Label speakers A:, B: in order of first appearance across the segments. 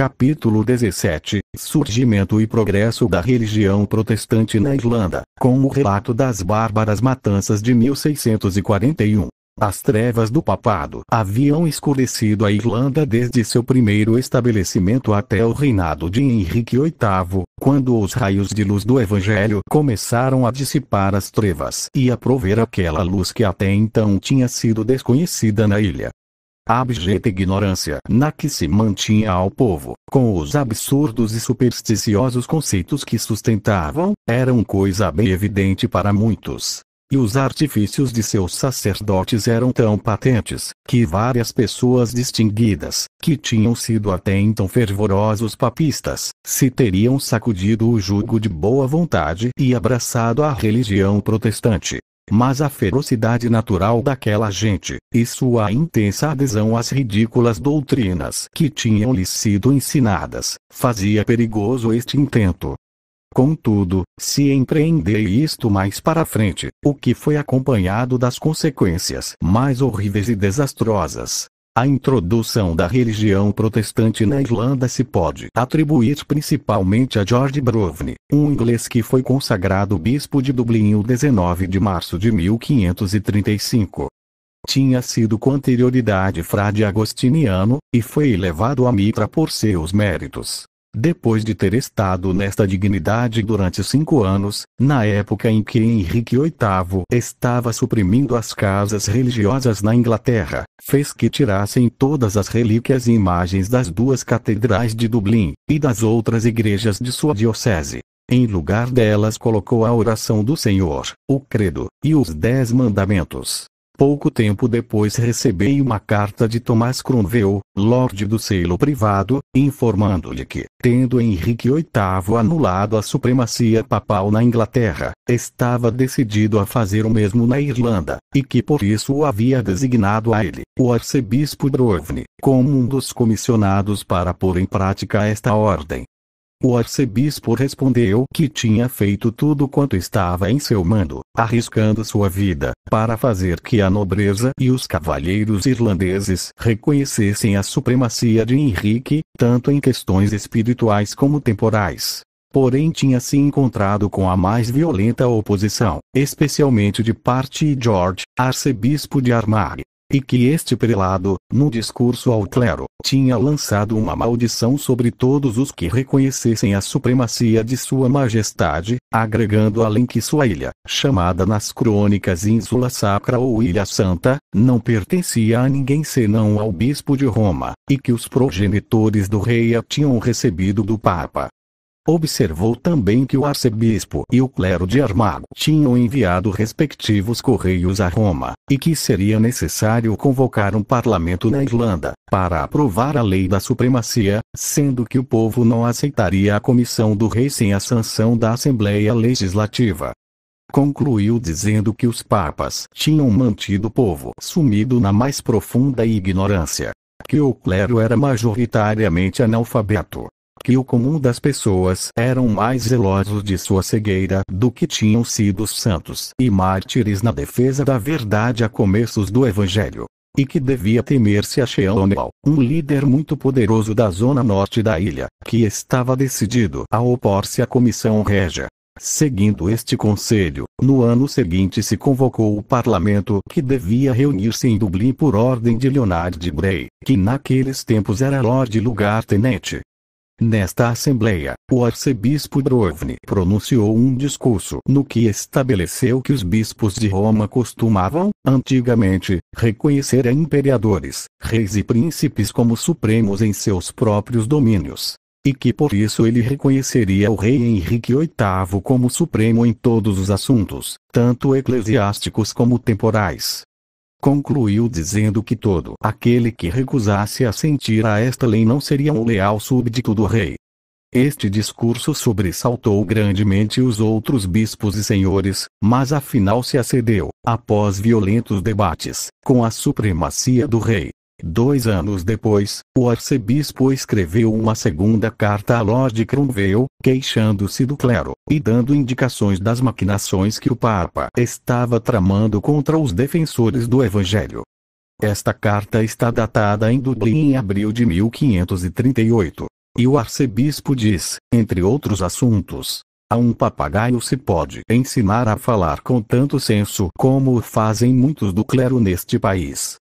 A: Capítulo 17 Surgimento e progresso da religião protestante na Irlanda, com o relato das bárbaras matanças de 1641. As trevas do papado haviam escurecido a Irlanda desde seu primeiro estabelecimento até o reinado de Henrique VIII, quando os raios de luz do Evangelho começaram a dissipar as trevas e a prover aquela luz que até então tinha sido desconhecida na ilha a abjeta ignorância na que se mantinha ao povo, com os absurdos e supersticiosos conceitos que sustentavam, eram coisa bem evidente para muitos. E os artifícios de seus sacerdotes eram tão patentes, que várias pessoas distinguidas, que tinham sido até então fervorosos papistas, se teriam sacudido o jugo de boa vontade e abraçado a religião protestante, mas a ferocidade natural daquela gente, e sua intensa adesão às ridículas doutrinas que tinham lhe sido ensinadas, fazia perigoso este intento. Contudo, se empreender isto mais para frente, o que foi acompanhado das consequências mais horríveis e desastrosas, a introdução da religião protestante na Irlanda se pode atribuir principalmente a George Brovne, um inglês que foi consagrado bispo de Dublin o 19 de março de 1535. Tinha sido com anterioridade frade agostiniano, e foi elevado a mitra por seus méritos. Depois de ter estado nesta dignidade durante cinco anos, na época em que Henrique VIII estava suprimindo as casas religiosas na Inglaterra, fez que tirassem todas as relíquias e imagens das duas catedrais de Dublin e das outras igrejas de sua diocese. Em lugar delas colocou a oração do Senhor, o Credo e os Dez Mandamentos. Pouco tempo depois recebi uma carta de Thomas Cromwell, Lorde do Selo Privado, informando-lhe que, tendo Henrique VIII anulado a supremacia papal na Inglaterra, estava decidido a fazer o mesmo na Irlanda, e que por isso o havia designado a ele, o arcebispo Brovne, como um dos comissionados para pôr em prática esta ordem. O arcebispo respondeu que tinha feito tudo quanto estava em seu mando, arriscando sua vida, para fazer que a nobreza e os cavalheiros irlandeses reconhecessem a supremacia de Henrique, tanto em questões espirituais como temporais. Porém tinha se encontrado com a mais violenta oposição, especialmente de parte de George, arcebispo de Armagh, e que este prelado, no discurso ao clero, tinha lançado uma maldição sobre todos os que reconhecessem a supremacia de Sua Majestade, agregando além que sua ilha, chamada nas crônicas Ínsula Sacra ou Ilha Santa, não pertencia a ninguém senão ao bispo de Roma, e que os progenitores do rei a tinham recebido do Papa, Observou também que o arcebispo e o clero de Armago tinham enviado respectivos correios a Roma, e que seria necessário convocar um parlamento na Irlanda, para aprovar a lei da supremacia, sendo que o povo não aceitaria a comissão do rei sem a sanção da Assembleia Legislativa. Concluiu dizendo que os papas tinham mantido o povo sumido na mais profunda ignorância, que o clero era majoritariamente analfabeto que o comum das pessoas eram mais zelosos de sua cegueira do que tinham sido os santos e mártires na defesa da verdade a começos do Evangelho. E que devia temer-se a Sheol, um líder muito poderoso da zona norte da ilha, que estava decidido a opor-se à comissão régia. Seguindo este conselho, no ano seguinte se convocou o parlamento que devia reunir-se em Dublin por ordem de Leonard de Bray, que naqueles tempos era Lorde Lugar-Tenente. Nesta assembleia, o arcebispo Brovni pronunciou um discurso no que estabeleceu que os bispos de Roma costumavam, antigamente, reconhecer a imperadores, reis e príncipes como supremos em seus próprios domínios. E que por isso ele reconheceria o rei Henrique VIII como supremo em todos os assuntos, tanto eclesiásticos como temporais. Concluiu dizendo que todo aquele que recusasse assentir a esta lei não seria um leal súbdito do rei. Este discurso sobressaltou grandemente os outros bispos e senhores, mas afinal se acedeu, após violentos debates, com a supremacia do rei. Dois anos depois, o arcebispo escreveu uma segunda carta a Lord Cromwell, queixando-se do clero, e dando indicações das maquinações que o Papa estava tramando contra os defensores do Evangelho. Esta carta está datada em Dublin em abril de 1538. E o arcebispo diz, entre outros assuntos, a um papagaio se pode ensinar a falar com tanto senso como o fazem muitos do clero neste país.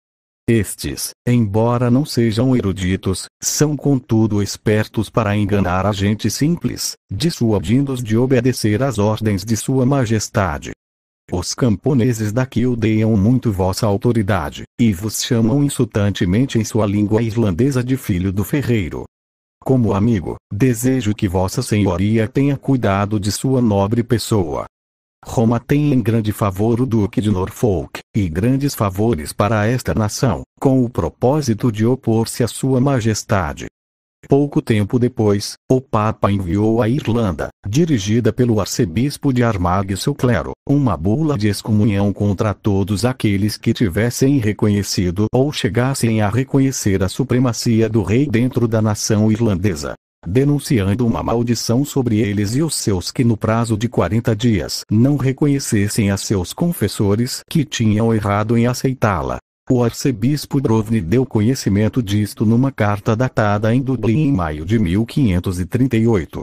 A: Estes, embora não sejam eruditos, são contudo espertos para enganar a gente simples, dissuadindo-os de obedecer às ordens de Sua Majestade. Os camponeses daqui odeiam muito vossa autoridade, e vos chamam insultantemente em sua língua irlandesa de filho do ferreiro. Como amigo, desejo que vossa senhoria tenha cuidado de sua nobre pessoa, Roma tem em grande favor o Duque de Norfolk, e grandes favores para esta nação, com o propósito de opor-se à Sua Majestade. Pouco tempo depois, o Papa enviou à Irlanda, dirigida pelo arcebispo de Armagh e seu clero, uma bula de excomunhão contra todos aqueles que tivessem reconhecido ou chegassem a reconhecer a supremacia do rei dentro da nação irlandesa denunciando uma maldição sobre eles e os seus que no prazo de 40 dias não reconhecessem a seus confessores que tinham errado em aceitá-la. O arcebispo Drovni deu conhecimento disto numa carta datada em Dublin em maio de 1538.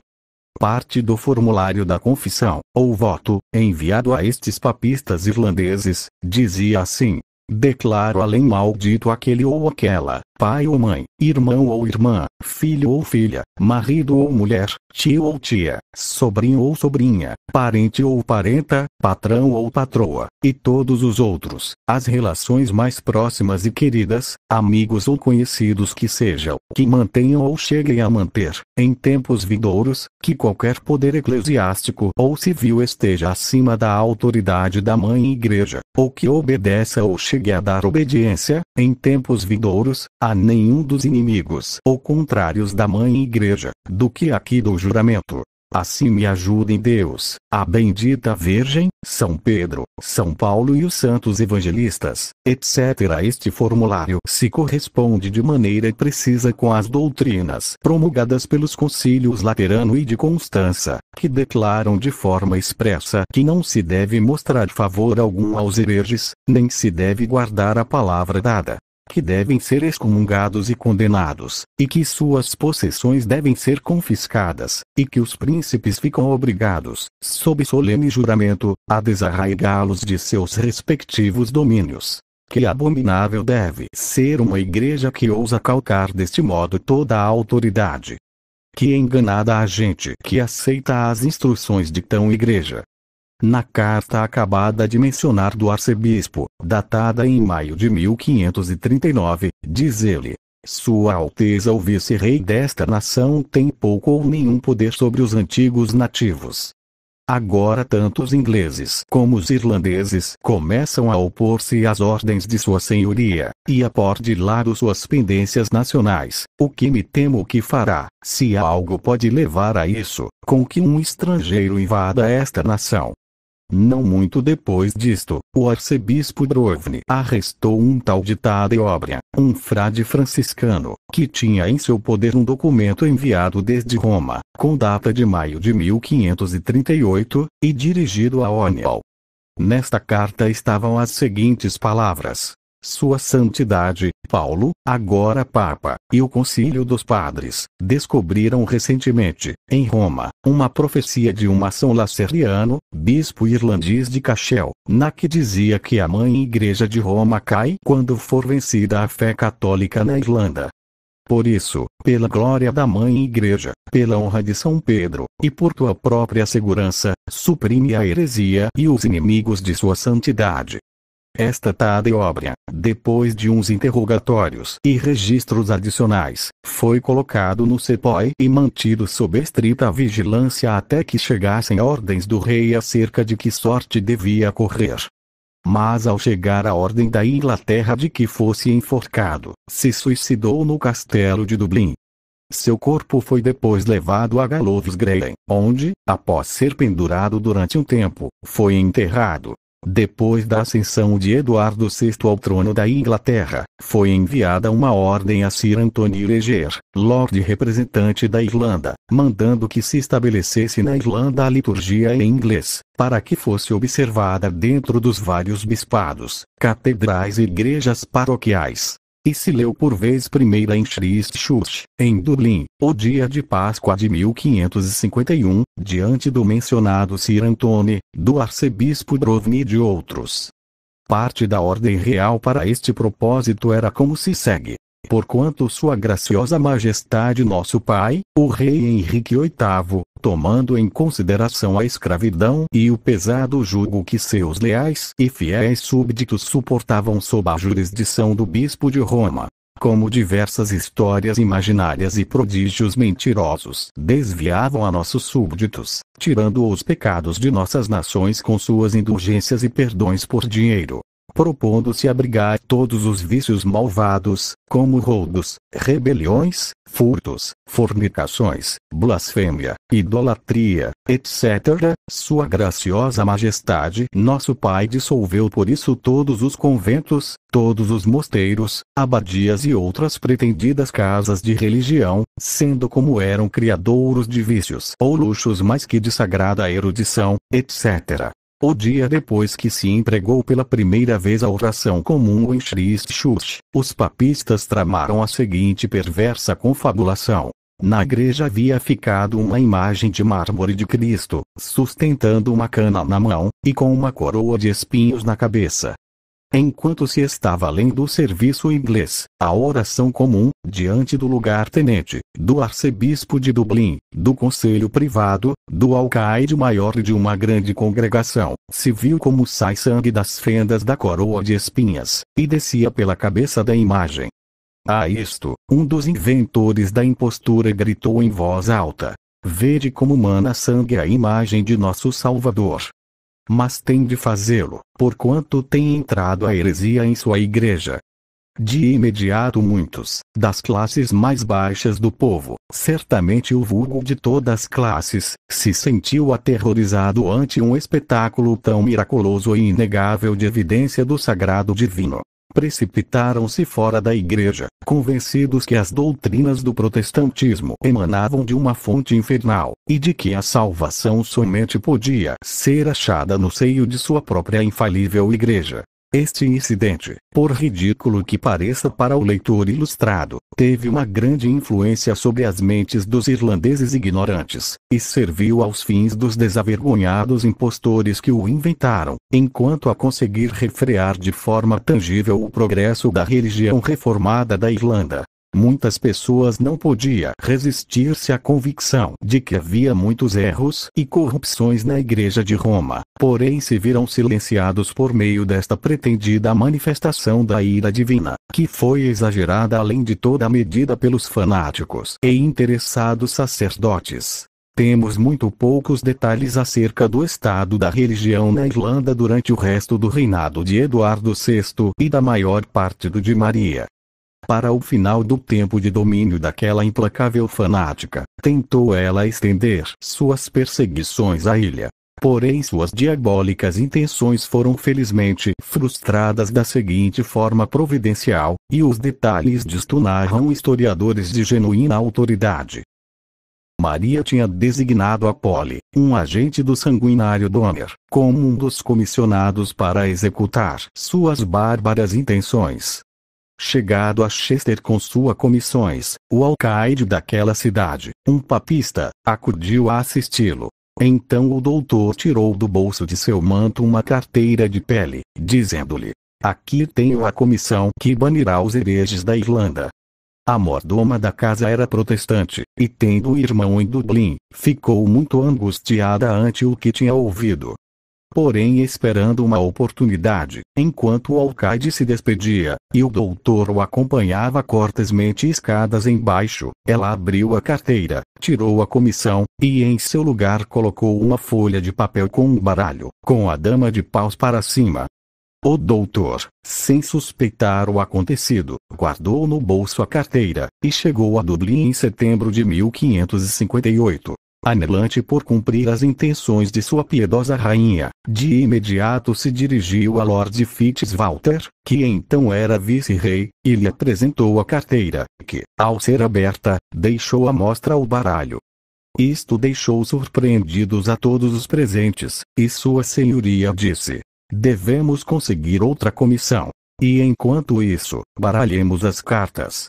A: Parte do formulário da confissão, ou voto, enviado a estes papistas irlandeses, dizia assim: Declaro além maldito aquele ou aquela, pai ou mãe, irmão ou irmã, filho ou filha, marido ou mulher, tio ou tia, sobrinho ou sobrinha, parente ou parenta, patrão ou patroa, e todos os outros, as relações mais próximas e queridas, amigos ou conhecidos que sejam, que mantenham ou cheguem a manter, em tempos vindouros, que qualquer poder eclesiástico ou civil esteja acima da autoridade da mãe igreja, ou que obedeça ou chegue a dar obediência, em tempos vindouros, a a nenhum dos inimigos ou contrários da Mãe Igreja, do que aqui do juramento. Assim me ajudem Deus, a bendita Virgem, São Pedro, São Paulo e os santos evangelistas, etc. Este formulário se corresponde de maneira precisa com as doutrinas promulgadas pelos concílios Laterano e de Constança, que declaram de forma expressa que não se deve mostrar favor algum aos hereges, nem se deve guardar a palavra dada, que devem ser excomungados e condenados, e que suas possessões devem ser confiscadas, e que os príncipes ficam obrigados, sob solene juramento, a desarraigá-los de seus respectivos domínios. Que abominável deve ser uma igreja que ousa calcar deste modo toda a autoridade. Que enganada a gente que aceita as instruções de tão igreja na carta acabada de mencionar do arcebispo, datada em maio de 1539, diz ele: Sua Alteza o vice-rei desta nação tem pouco ou nenhum poder sobre os antigos nativos. Agora tanto os ingleses como os irlandeses começam a opor-se às ordens de sua senhoria, e a pôr de lado suas pendências nacionais, o que me temo que fará, se algo pode levar a isso, com que um estrangeiro invada esta nação. Não muito depois disto, o arcebispo Brovni arrestou um tal de Tadeobria, um frade franciscano, que tinha em seu poder um documento enviado desde Roma, com data de maio de 1538, e dirigido a O'Neill. Nesta carta estavam as seguintes palavras: sua Santidade, Paulo, agora Papa, e o Concílio dos Padres, descobriram recentemente, em Roma, uma profecia de uma São laceriano, bispo irlandês de Cachel, na que dizia que a mãe Igreja de Roma cai quando for vencida a fé católica na Irlanda. Por isso, pela glória da Mãe Igreja, pela honra de São Pedro, e por tua própria segurança, suprime a heresia e os inimigos de sua santidade, esta tada obra, depois de uns interrogatórios e registros adicionais, foi colocado no Cepoi e mantido sob estrita vigilância até que chegassem ordens do rei acerca de que sorte devia correr. Mas ao chegar a ordem da Inglaterra de que fosse enforcado, se suicidou no castelo de Dublin. Seu corpo foi depois levado a Galoves Grey, onde, após ser pendurado durante um tempo, foi enterrado. Depois da ascensão de Eduardo VI ao trono da Inglaterra, foi enviada uma ordem a Sir Anthony Leger, Lord Representante da Irlanda, mandando que se estabelecesse na Irlanda a liturgia em inglês, para que fosse observada dentro dos vários bispados, catedrais e igrejas paroquiais e se leu por vez primeira em Christchurch, em Dublin, o dia de Páscoa de 1551, diante do mencionado Sir Antony, do arcebispo Drovni e de outros. Parte da ordem real para este propósito era como se segue. Porquanto Sua Graciosa Majestade Nosso Pai, o Rei Henrique VIII, tomando em consideração a escravidão e o pesado jugo que seus leais e fiéis súbditos suportavam sob a jurisdição do Bispo de Roma, como diversas histórias imaginárias e prodígios mentirosos desviavam a nossos súbditos, tirando os pecados de nossas nações com suas indulgências e perdões por dinheiro, propondo-se abrigar todos os vícios malvados, como roudos, rebeliões, furtos, fornicações, blasfêmia, idolatria, etc. Sua graciosa majestade, nosso Pai dissolveu por isso todos os conventos, todos os mosteiros, abadias e outras pretendidas casas de religião, sendo como eram criadouros de vícios ou luxos mais que de sagrada erudição, etc. O dia depois que se empregou pela primeira vez a oração comum em Christchurch, os papistas tramaram a seguinte perversa confabulação. Na igreja havia ficado uma imagem de mármore de Cristo, sustentando uma cana na mão, e com uma coroa de espinhos na cabeça. Enquanto se estava além do serviço inglês, a oração comum, diante do lugar-tenente, do arcebispo de Dublin, do conselho privado, do alcaide maior e de uma grande congregação, se viu como sai sangue das fendas da coroa de espinhas, e descia pela cabeça da imagem. A isto, um dos inventores da impostura gritou em voz alta: Vede como mana sangue a imagem de nosso Salvador, mas tem de fazê-lo, porquanto tem entrado a heresia em sua igreja. De imediato, muitos, das classes mais baixas do povo, certamente o vulgo de todas as classes, se sentiu aterrorizado ante um espetáculo tão miraculoso e inegável de evidência do sagrado divino precipitaram-se fora da igreja, convencidos que as doutrinas do protestantismo emanavam de uma fonte infernal, e de que a salvação somente podia ser achada no seio de sua própria infalível igreja. Este incidente, por ridículo que pareça para o leitor ilustrado, teve uma grande influência sobre as mentes dos irlandeses ignorantes, e serviu aos fins dos desavergonhados impostores que o inventaram, enquanto a conseguir refrear de forma tangível o progresso da religião reformada da Irlanda. Muitas pessoas não podia resistir-se à convicção de que havia muitos erros e corrupções na Igreja de Roma, porém se viram silenciados por meio desta pretendida manifestação da ira divina, que foi exagerada além de toda medida pelos fanáticos e interessados sacerdotes. Temos muito poucos detalhes acerca do estado da religião na Irlanda durante o resto do reinado de Eduardo VI e da maior parte do de Maria, para o final do tempo de domínio daquela implacável fanática, tentou ela estender suas perseguições à ilha. Porém suas diabólicas intenções foram felizmente frustradas da seguinte forma providencial, e os detalhes disto narram historiadores de genuína autoridade. Maria tinha designado a Polly, um agente do sanguinário Donner, como um dos comissionados para executar suas bárbaras intenções. Chegado a Chester com suas comissões, o alcaide daquela cidade, um papista, acudiu a assisti-lo. Então o doutor tirou do bolso de seu manto uma carteira de pele, dizendo-lhe: Aqui tenho a comissão que banirá os hereges da Irlanda. A mordoma da casa era protestante, e tendo o irmão em Dublin, ficou muito angustiada ante o que tinha ouvido porém esperando uma oportunidade. Enquanto o alcaide se despedia, e o doutor o acompanhava cortesmente escadas embaixo, ela abriu a carteira, tirou a comissão, e em seu lugar colocou uma folha de papel com um baralho, com a dama de paus para cima. O doutor, sem suspeitar o acontecido, guardou no bolso a carteira, e chegou a Dublin em setembro de 1558 anelante por cumprir as intenções de sua piedosa rainha, de imediato se dirigiu a Lord Fitzwalter, que então era vice-rei, e lhe apresentou a carteira, que, ao ser aberta, deixou à mostra o baralho. Isto deixou surpreendidos a todos os presentes, e sua senhoria disse: Devemos conseguir outra comissão. E enquanto isso, baralhemos as cartas.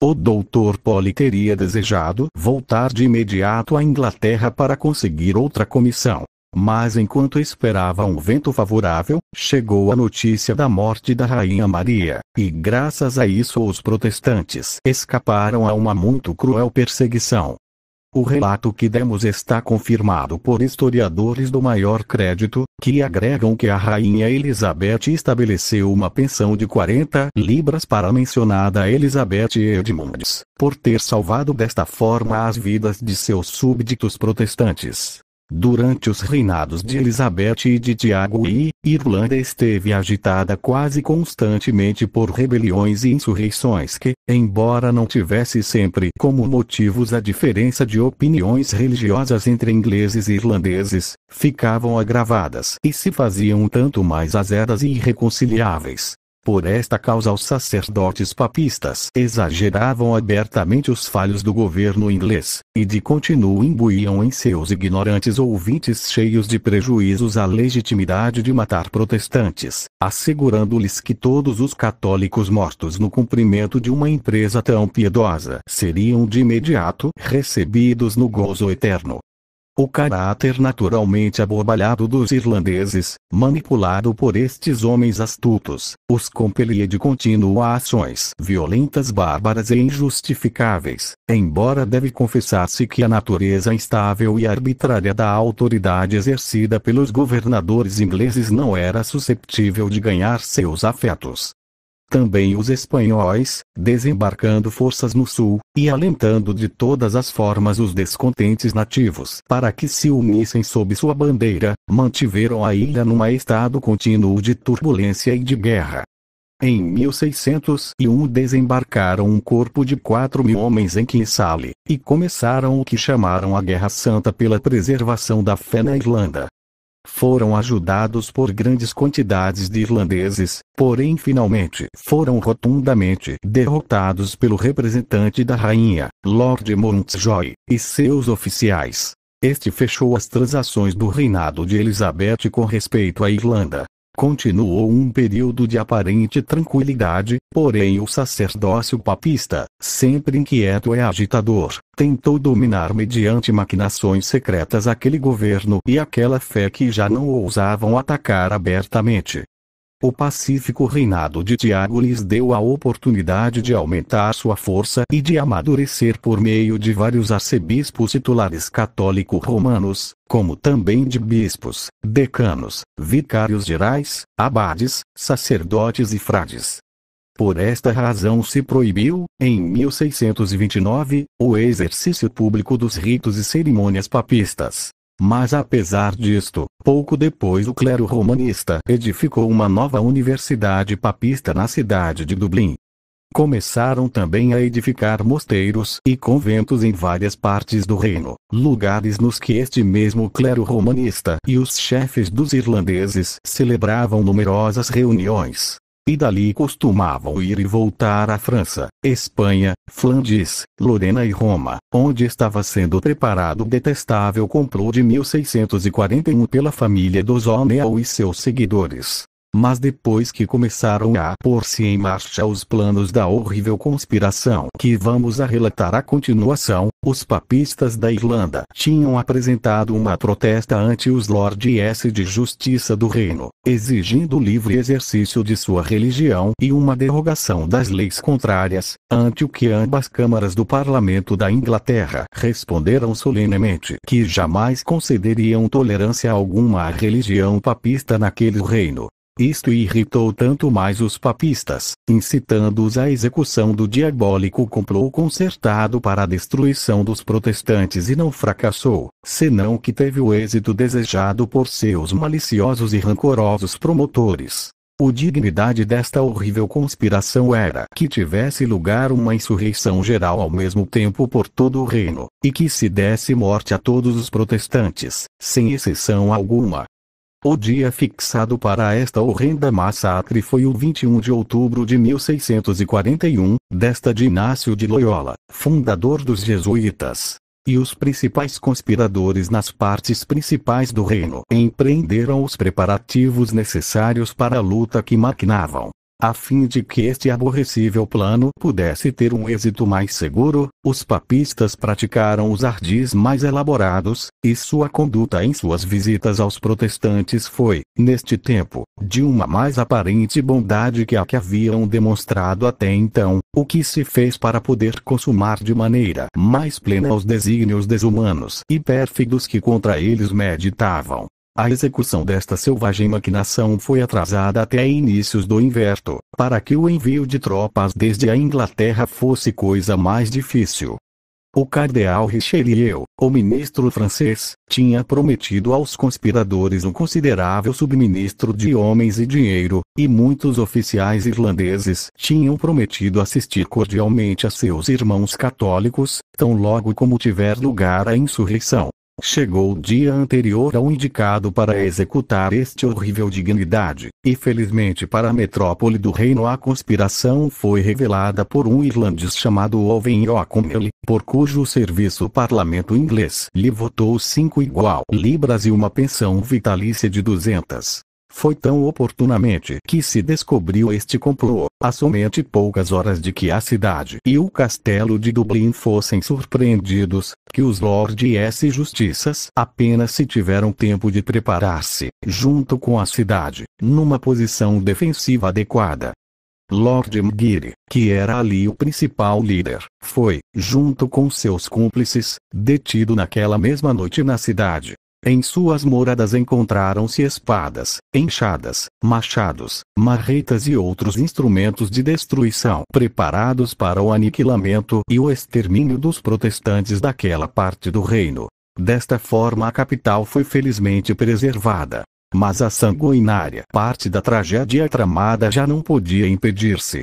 A: O doutor Polly teria desejado voltar de imediato à Inglaterra para conseguir outra comissão. Mas enquanto esperava um vento favorável, chegou a notícia da morte da Rainha Maria, e graças a isso os protestantes escaparam a uma muito cruel perseguição. O relato que demos está confirmado por historiadores do maior crédito, que agregam que a rainha Elizabeth estabeleceu uma pensão de 40 libras para a mencionada Elizabeth Edmunds, por ter salvado desta forma as vidas de seus súbditos protestantes. Durante os reinados de Elizabeth e de Tiago I, Irlanda esteve agitada quase constantemente por rebeliões e insurreições que, embora não tivesse sempre como motivos a diferença de opiniões religiosas entre ingleses e irlandeses, ficavam agravadas e se faziam tanto mais azedas e irreconciliáveis. Por esta causa os sacerdotes papistas exageravam abertamente os falhos do governo inglês, e de continuo imbuíam em seus ignorantes ouvintes cheios de prejuízos a legitimidade de matar protestantes, assegurando-lhes que todos os católicos mortos no cumprimento de uma empresa tão piedosa seriam de imediato recebidos no gozo eterno. O caráter naturalmente abobalhado dos irlandeses, manipulado por estes homens astutos, os compelia de contínuo a ações violentas bárbaras e injustificáveis, embora deve confessar-se que a natureza instável e arbitrária da autoridade exercida pelos governadores ingleses não era susceptível de ganhar seus afetos também os espanhóis, desembarcando forças no sul, e alentando de todas as formas os descontentes nativos para que se unissem sob sua bandeira, mantiveram a ilha num estado contínuo de turbulência e de guerra. Em 1601 desembarcaram um corpo de 4 mil homens em Kinsale, e começaram o que chamaram a Guerra Santa pela preservação da fé na Irlanda foram ajudados por grandes quantidades de irlandeses, porém finalmente foram rotundamente derrotados pelo representante da rainha, Lord Mountjoy, e seus oficiais. Este fechou as transações do reinado de Elizabeth com respeito à Irlanda, Continuou um período de aparente tranquilidade, porém o sacerdócio papista, sempre inquieto e agitador, tentou dominar mediante maquinações secretas aquele governo e aquela fé que já não ousavam atacar abertamente, o pacífico reinado de Tiago lhes deu a oportunidade de aumentar sua força e de amadurecer por meio de vários arcebispos titulares católico-romanos, como também de bispos, decanos, vicários gerais, abades, sacerdotes e frades. Por esta razão se proibiu, em 1629, o exercício público dos ritos e cerimônias papistas. Mas apesar disto, pouco depois o clero romanista edificou uma nova universidade papista na cidade de Dublin. Começaram também a edificar mosteiros e conventos em várias partes do reino, lugares nos que este mesmo clero romanista e os chefes dos irlandeses celebravam numerosas reuniões e dali costumavam ir e voltar à França, Espanha, Flandes, Lorena e Roma, onde estava sendo preparado o detestável complô de 1641 pela família dos O'Neill e seus seguidores. Mas depois que começaram a pôr-se em marcha os planos da horrível conspiração que vamos a relatar a continuação, os papistas da Irlanda tinham apresentado uma protesta ante os Lordes de Justiça do Reino, exigindo o livre exercício de sua religião e uma derrogação das leis contrárias, ante o que ambas câmaras do Parlamento da Inglaterra responderam solenemente que jamais concederiam tolerância alguma à religião papista naquele reino. Isto irritou tanto mais os papistas, incitando-os à execução do diabólico complô concertado para a destruição dos protestantes e não fracassou, senão que teve o êxito desejado por seus maliciosos e rancorosos promotores. O dignidade desta horrível conspiração era que tivesse lugar uma insurreição geral ao mesmo tempo por todo o reino, e que se desse morte a todos os protestantes, sem exceção alguma, o dia fixado para esta horrenda massacre foi o 21 de outubro de 1641, desta de Inácio de Loyola, fundador dos jesuítas. E os principais conspiradores nas partes principais do reino empreenderam os preparativos necessários para a luta que maquinavam. A fim de que este aborrecível plano pudesse ter um êxito mais seguro, os papistas praticaram os ardis mais elaborados, e sua conduta em suas visitas aos protestantes foi, neste tempo, de uma mais aparente bondade que a que haviam demonstrado até então, o que se fez para poder consumar de maneira mais plena os desígnios desumanos e pérfidos que contra eles meditavam. A execução desta selvagem maquinação foi atrasada até inícios do inverno, para que o envio de tropas desde a Inglaterra fosse coisa mais difícil. O cardeal Richelieu, o ministro francês, tinha prometido aos conspiradores um considerável subministro de homens e dinheiro, e muitos oficiais irlandeses tinham prometido assistir cordialmente a seus irmãos católicos, tão logo como tiver lugar a insurreição. Chegou o dia anterior ao indicado para executar este horrível dignidade, e felizmente para a metrópole do reino a conspiração foi revelada por um irlandês chamado Owen O'Connell, por cujo serviço o parlamento inglês lhe votou cinco igual libras e uma pensão vitalícia de 200 foi tão oportunamente que se descobriu este complô, a somente poucas horas de que a cidade e o castelo de Dublin fossem surpreendidos, que os Lord S. Justiças apenas se tiveram tempo de preparar-se, junto com a cidade, numa posição defensiva adequada. Lord Mgire, que era ali o principal líder, foi, junto com seus cúmplices, detido naquela mesma noite na cidade, em suas moradas encontraram-se espadas, enxadas, machados, marretas e outros instrumentos de destruição preparados para o aniquilamento e o extermínio dos protestantes daquela parte do reino. Desta forma a capital foi felizmente preservada. Mas a sanguinária parte da tragédia tramada já não podia impedir-se.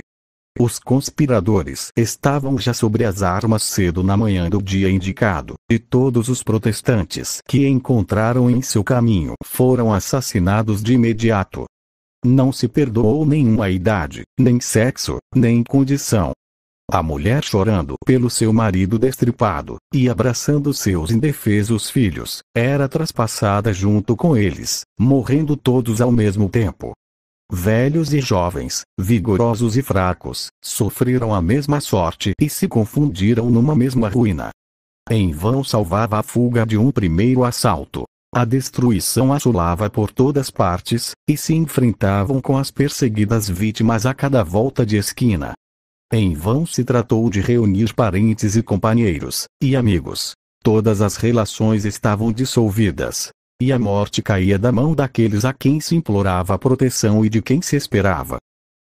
A: Os conspiradores estavam já sobre as armas cedo na manhã do dia indicado, e todos os protestantes que encontraram em seu caminho foram assassinados de imediato. Não se perdoou nenhuma idade, nem sexo, nem condição. A mulher chorando pelo seu marido destripado, e abraçando seus indefesos filhos, era traspassada junto com eles, morrendo todos ao mesmo tempo velhos e jovens, vigorosos e fracos, sofreram a mesma sorte e se confundiram numa mesma ruína. Em vão salvava a fuga de um primeiro assalto. A destruição assolava por todas partes, e se enfrentavam com as perseguidas vítimas a cada volta de esquina. Em vão se tratou de reunir parentes e companheiros, e amigos. Todas as relações estavam dissolvidas, e a morte caía da mão daqueles a quem se implorava proteção e de quem se esperava.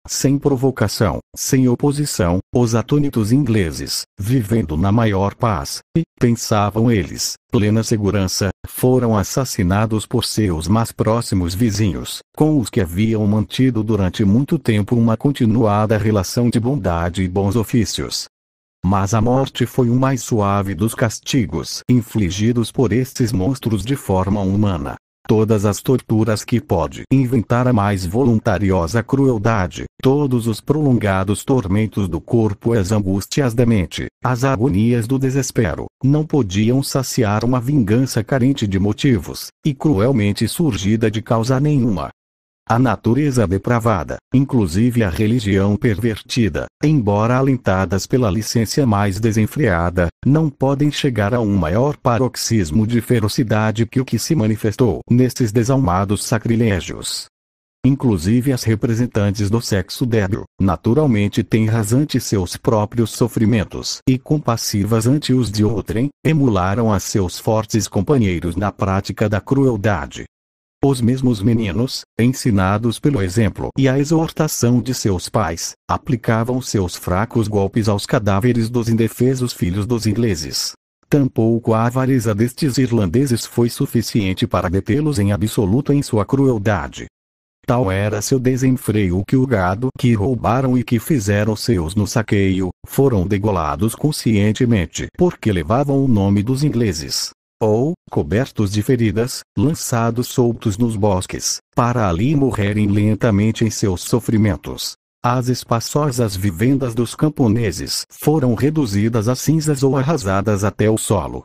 A: Sem provocação, sem oposição, os atônitos ingleses, vivendo na maior paz, e, pensavam eles, plena segurança, foram assassinados por seus mais próximos vizinhos, com os que haviam mantido durante muito tempo uma continuada relação de bondade e bons ofícios, mas a morte foi o mais suave dos castigos infligidos por estes monstros de forma humana. Todas as torturas que pode inventar a mais voluntariosa crueldade, todos os prolongados tormentos do corpo as angústias da mente, as agonias do desespero, não podiam saciar uma vingança carente de motivos, e cruelmente surgida de causa nenhuma. A natureza depravada, inclusive a religião pervertida, embora alentadas pela licença mais desenfreada, não podem chegar a um maior paroxismo de ferocidade que o que se manifestou nesses desalmados sacrilégios. Inclusive as representantes do sexo débil, naturalmente têm rasante seus próprios sofrimentos e compassivas ante os de outrem, emularam a seus fortes companheiros na prática da crueldade, os mesmos meninos, ensinados pelo exemplo e a exortação de seus pais, aplicavam seus fracos golpes aos cadáveres dos indefesos filhos dos ingleses. Tampouco a avareza destes irlandeses foi suficiente para detê-los em absoluto em sua crueldade. Tal era seu desenfreio que o gado que roubaram e que fizeram seus no saqueio, foram degolados conscientemente porque levavam o nome dos ingleses ou, cobertos de feridas, lançados soltos nos bosques, para ali morrerem lentamente em seus sofrimentos. As espaçosas vivendas dos camponeses foram reduzidas a cinzas ou arrasadas até o solo.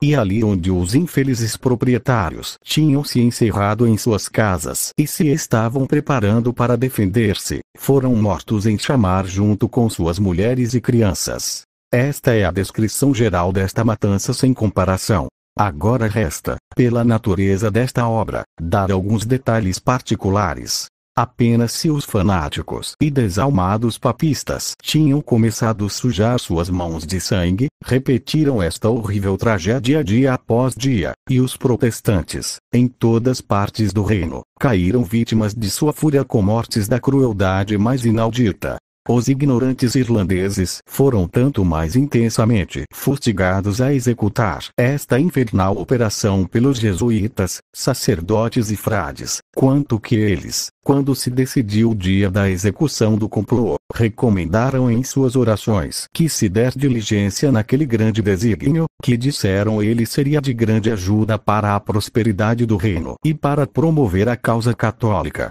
A: E ali onde os infelizes proprietários tinham se encerrado em suas casas e se estavam preparando para defender-se, foram mortos em chamar junto com suas mulheres e crianças. Esta é a descrição geral desta matança sem comparação. Agora resta, pela natureza desta obra, dar alguns detalhes particulares. Apenas se os fanáticos e desalmados papistas tinham começado a sujar suas mãos de sangue, repetiram esta horrível tragédia dia após dia, e os protestantes, em todas partes do reino, caíram vítimas de sua fúria com mortes da crueldade mais inaudita. Os ignorantes irlandeses foram tanto mais intensamente fustigados a executar esta infernal operação pelos jesuítas, sacerdotes e frades, quanto que eles, quando se decidiu o dia da execução do complô, recomendaram em suas orações que se der diligência naquele grande desígnio, que disseram ele seria de grande ajuda para a prosperidade do reino e para promover a causa católica.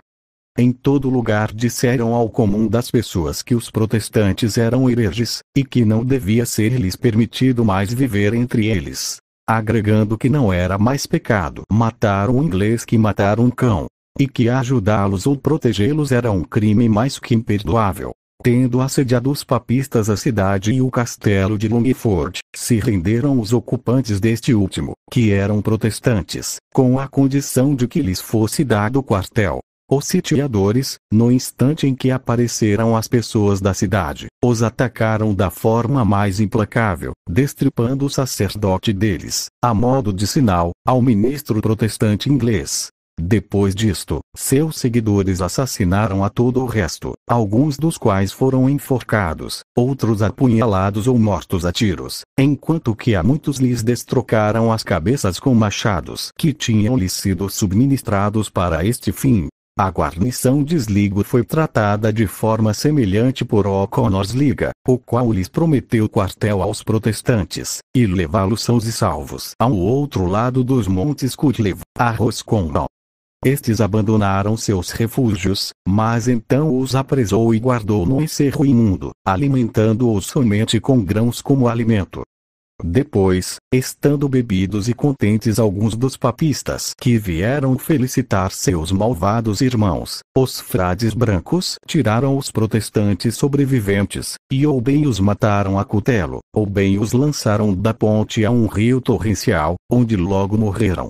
A: Em todo lugar disseram ao comum das pessoas que os protestantes eram hereges, e que não devia ser-lhes permitido mais viver entre eles. Agregando que não era mais pecado matar um inglês que matar um cão, e que ajudá-los ou protegê-los era um crime mais que imperdoável. Tendo assediado os papistas a cidade e o castelo de Longford, se renderam os ocupantes deste último, que eram protestantes, com a condição de que lhes fosse dado quartel. Os sitiadores, no instante em que apareceram as pessoas da cidade, os atacaram da forma mais implacável, destripando o sacerdote deles, a modo de sinal, ao ministro protestante inglês. Depois disto, seus seguidores assassinaram a todo o resto, alguns dos quais foram enforcados, outros apunhalados ou mortos a tiros, enquanto que a muitos lhes destrocaram as cabeças com machados que tinham lhes sido subministrados para este fim. A guarnição de Sligo foi tratada de forma semelhante por O'Connor's Liga, o qual lhes prometeu quartel aos protestantes, e levá-los sãos e salvos ao outro lado dos montes Cutlev, a Roscommon. Estes abandonaram seus refúgios, mas então os apresou e guardou no encerro imundo, alimentando-os somente com grãos como alimento, depois, estando bebidos e contentes alguns dos papistas que vieram felicitar seus malvados irmãos, os frades brancos tiraram os protestantes sobreviventes, e ou bem os mataram a cutelo, ou bem os lançaram da ponte a um rio torrencial, onde logo morreram.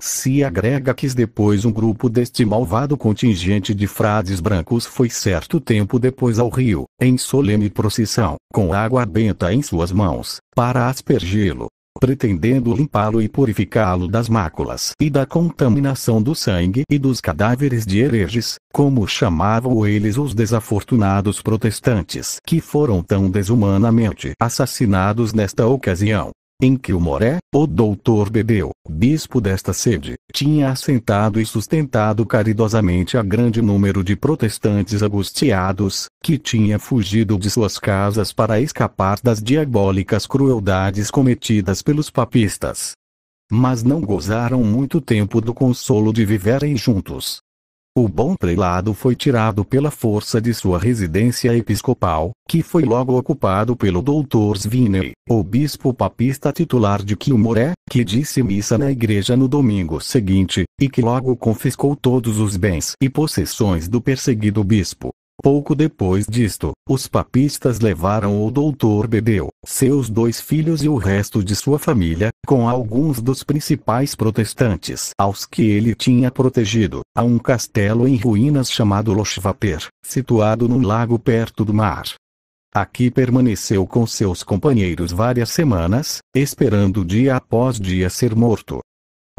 A: Se agrega que depois um grupo deste malvado contingente de frades brancos foi certo tempo depois ao rio, em solene procissão, com água benta em suas mãos, para aspergi lo pretendendo limpá-lo e purificá-lo das máculas e da contaminação do sangue e dos cadáveres de hereges, como chamavam eles os desafortunados protestantes que foram tão desumanamente assassinados nesta ocasião em que o Moré, o doutor Bebeu, bispo desta sede, tinha assentado e sustentado caridosamente a grande número de protestantes angustiados, que tinha fugido de suas casas para escapar das diabólicas crueldades cometidas pelos papistas. Mas não gozaram muito tempo do consolo de viverem juntos, o bom prelado foi tirado pela força de sua residência episcopal, que foi logo ocupado pelo Dr. Sviney, o bispo papista titular de Quilmoré, que disse missa na igreja no domingo seguinte, e que logo confiscou todos os bens e possessões do perseguido bispo. Pouco depois disto, os papistas levaram o doutor Bebeu, seus dois filhos e o resto de sua família, com alguns dos principais protestantes aos que ele tinha protegido, a um castelo em ruínas chamado Lochvaper, situado num lago perto do mar. Aqui permaneceu com seus companheiros várias semanas, esperando dia após dia ser morto.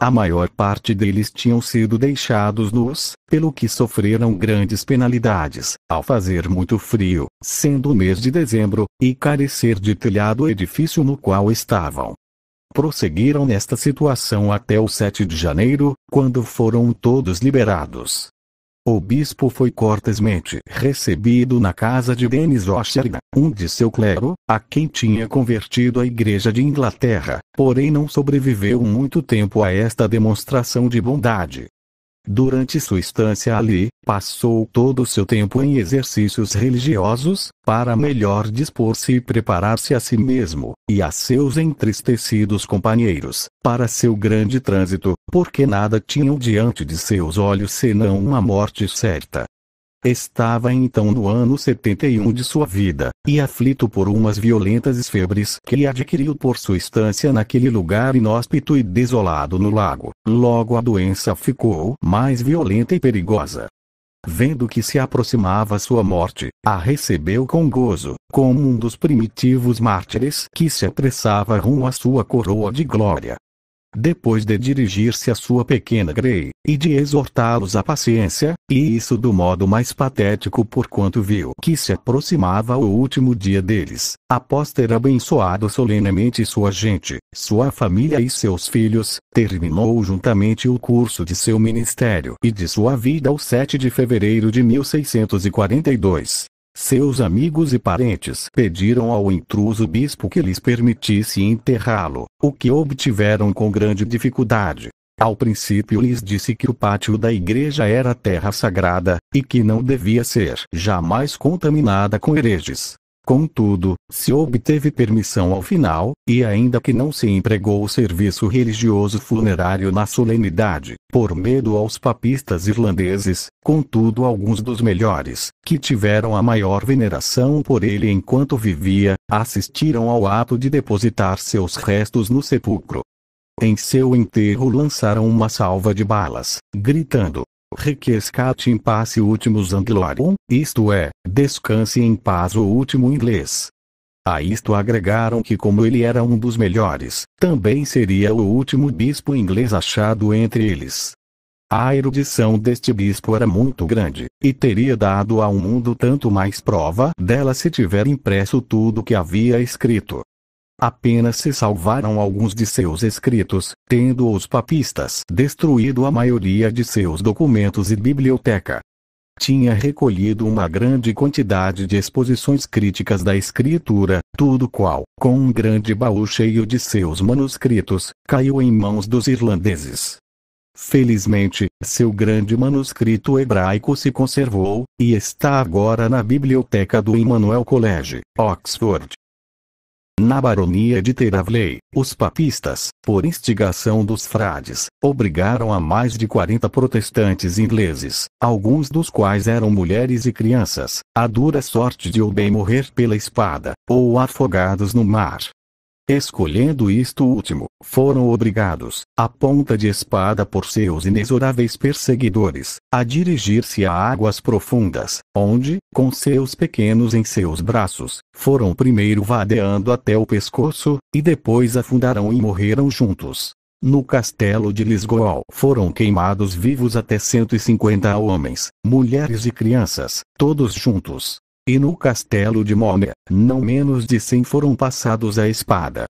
A: A maior parte deles tinham sido deixados nus, pelo que sofreram grandes penalidades, ao fazer muito frio, sendo o mês de dezembro, e carecer de telhado o edifício no qual estavam. Prosseguiram nesta situação até o 7 de janeiro, quando foram todos liberados. O bispo foi cortesmente recebido na casa de Denis Ocherda, um de seu clero, a quem tinha convertido a Igreja de Inglaterra, porém não sobreviveu muito tempo a esta demonstração de bondade, Durante sua estância ali, passou todo o seu tempo em exercícios religiosos, para melhor dispor-se e preparar-se a si mesmo, e a seus entristecidos companheiros, para seu grande trânsito, porque nada tinham diante de seus olhos senão uma morte certa, Estava então no ano 71 de sua vida, e aflito por umas violentas febres que adquiriu por sua estância naquele lugar inóspito e desolado no lago. Logo a doença ficou mais violenta e perigosa. Vendo que se aproximava sua morte, a recebeu com gozo, como um dos primitivos mártires que se apressava rumo à sua coroa de glória depois de dirigir-se à sua pequena Grey, e de exortá-los à paciência, e isso do modo mais patético por quanto viu que se aproximava o último dia deles, após ter abençoado solenemente sua gente, sua família e seus filhos, terminou juntamente o curso de seu ministério e de sua vida ao 7 de fevereiro de 1642. Seus amigos e parentes pediram ao intruso bispo que lhes permitisse enterrá-lo, o que obtiveram com grande dificuldade. Ao princípio lhes disse que o pátio da igreja era terra sagrada, e que não devia ser jamais contaminada com hereges. Contudo, se obteve permissão ao final, e ainda que não se empregou o serviço religioso funerário na solenidade, por medo aos papistas irlandeses, contudo alguns dos melhores, que tiveram a maior veneração por ele enquanto vivia, assistiram ao ato de depositar seus restos no sepulcro. Em seu enterro lançaram uma salva de balas, gritando: Requescate em paz o últimos anglorum, isto é, descanse em paz o último inglês. A isto agregaram que como ele era um dos melhores, também seria o último bispo inglês achado entre eles. A erudição deste bispo era muito grande, e teria dado ao mundo tanto mais prova dela se tiver impresso tudo o que havia escrito. Apenas se salvaram alguns de seus escritos, tendo os papistas destruído a maioria de seus documentos e biblioteca. Tinha recolhido uma grande quantidade de exposições críticas da escritura, tudo qual, com um grande baú cheio de seus manuscritos, caiu em mãos dos irlandeses. Felizmente, seu grande manuscrito hebraico se conservou, e está agora na biblioteca do Emmanuel College, Oxford. Na baronia de Teravlei, os papistas, por instigação dos frades, obrigaram a mais de 40 protestantes ingleses, alguns dos quais eram mulheres e crianças, a dura sorte de ou bem morrer pela espada, ou afogados no mar. Escolhendo isto último, foram obrigados, a ponta de espada por seus inexoráveis perseguidores, a dirigir-se a águas profundas, onde, com seus pequenos em seus braços, foram primeiro vadeando até o pescoço, e depois afundaram e morreram juntos. No castelo de Lisgoal foram queimados vivos até 150 homens, mulheres e crianças, todos juntos, e no castelo de Momé, não menos de 100 foram passados à espada.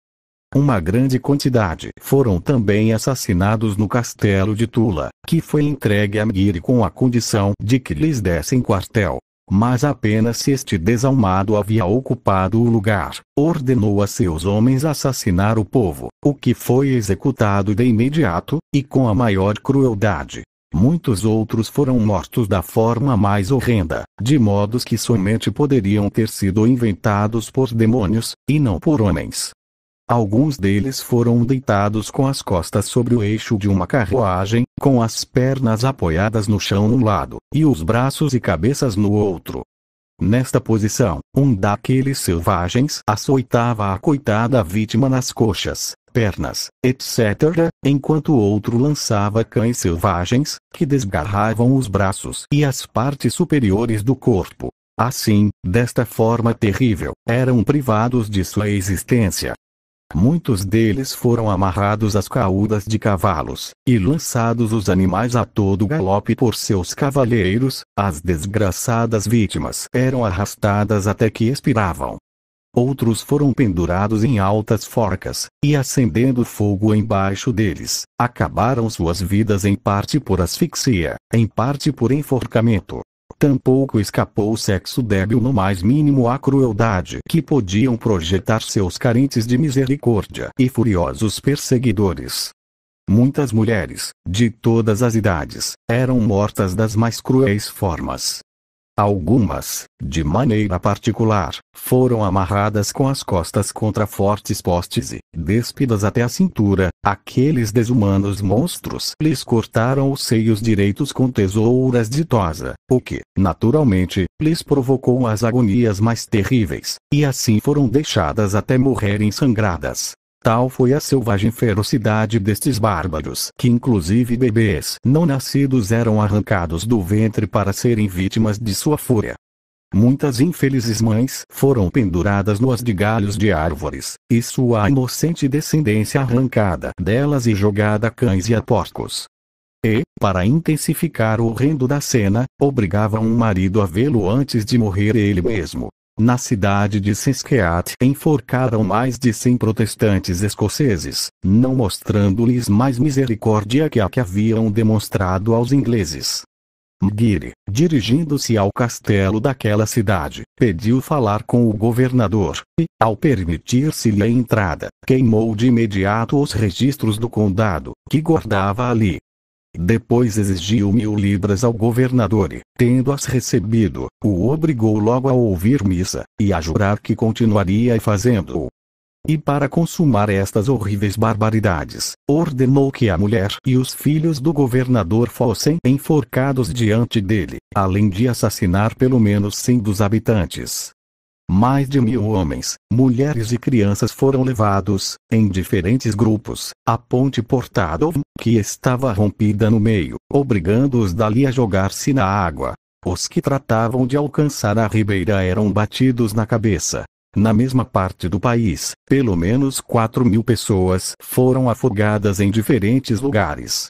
A: Uma grande quantidade foram também assassinados no castelo de Tula, que foi entregue a Mguire com a condição de que lhes dessem quartel. Mas apenas se este desalmado havia ocupado o lugar, ordenou a seus homens assassinar o povo, o que foi executado de imediato, e com a maior crueldade. Muitos outros foram mortos da forma mais horrenda, de modos que somente poderiam ter sido inventados por demônios, e não por homens. Alguns deles foram deitados com as costas sobre o eixo de uma carruagem, com as pernas apoiadas no chão um lado, e os braços e cabeças no outro. Nesta posição, um daqueles selvagens açoitava a coitada vítima nas coxas, pernas, etc., enquanto o outro lançava cães selvagens, que desgarravam os braços e as partes superiores do corpo. Assim, desta forma terrível, eram privados de sua existência. Muitos deles foram amarrados às caudas de cavalos, e lançados os animais a todo galope por seus cavaleiros, as desgraçadas vítimas eram arrastadas até que expiravam, outros foram pendurados em altas forcas, e acendendo fogo embaixo deles, acabaram suas vidas em parte por asfixia, em parte por enforcamento. Tampouco escapou o sexo débil no mais mínimo à crueldade que podiam projetar seus carentes de misericórdia e furiosos perseguidores. Muitas mulheres, de todas as idades, eram mortas das mais cruéis formas, Algumas, de maneira particular, foram amarradas com as costas contra fortes postes e, despidas até a cintura, aqueles desumanos monstros lhes cortaram os seios direitos com tesouras de tosa, o que, naturalmente, lhes provocou as agonias mais terríveis, e assim foram deixadas até morrerem sangradas. Tal foi a selvagem ferocidade destes bárbaros que, inclusive, bebês não nascidos eram arrancados do ventre para serem vítimas de sua fúria. Muitas infelizes mães foram penduradas noas de galhos de árvores, e sua inocente descendência arrancada delas e jogada a cães e a porcos. E, para intensificar o horrendo da cena, obrigava um marido a vê-lo antes de morrer ele mesmo, na cidade de Sisqueat enforcaram mais de 100 protestantes escoceses, não mostrando-lhes mais misericórdia que a que haviam demonstrado aos ingleses. Guire, dirigindo-se ao castelo daquela cidade, pediu falar com o governador, e, ao permitir-se-lhe a entrada, queimou de imediato os registros do condado, que guardava ali, depois exigiu mil libras ao governador e, tendo-as recebido, o obrigou logo a ouvir missa, e a jurar que continuaria fazendo-o. E para consumar estas horríveis barbaridades, ordenou que a mulher e os filhos do governador fossem enforcados diante dele, além de assassinar pelo menos cem dos habitantes mais de mil homens, mulheres e crianças foram levados, em diferentes grupos, à ponte portada, que estava rompida no meio, obrigando-os dali a jogar-se na água. Os que tratavam de alcançar a ribeira eram batidos na cabeça. Na mesma parte do país, pelo menos 4 mil pessoas foram afogadas em diferentes lugares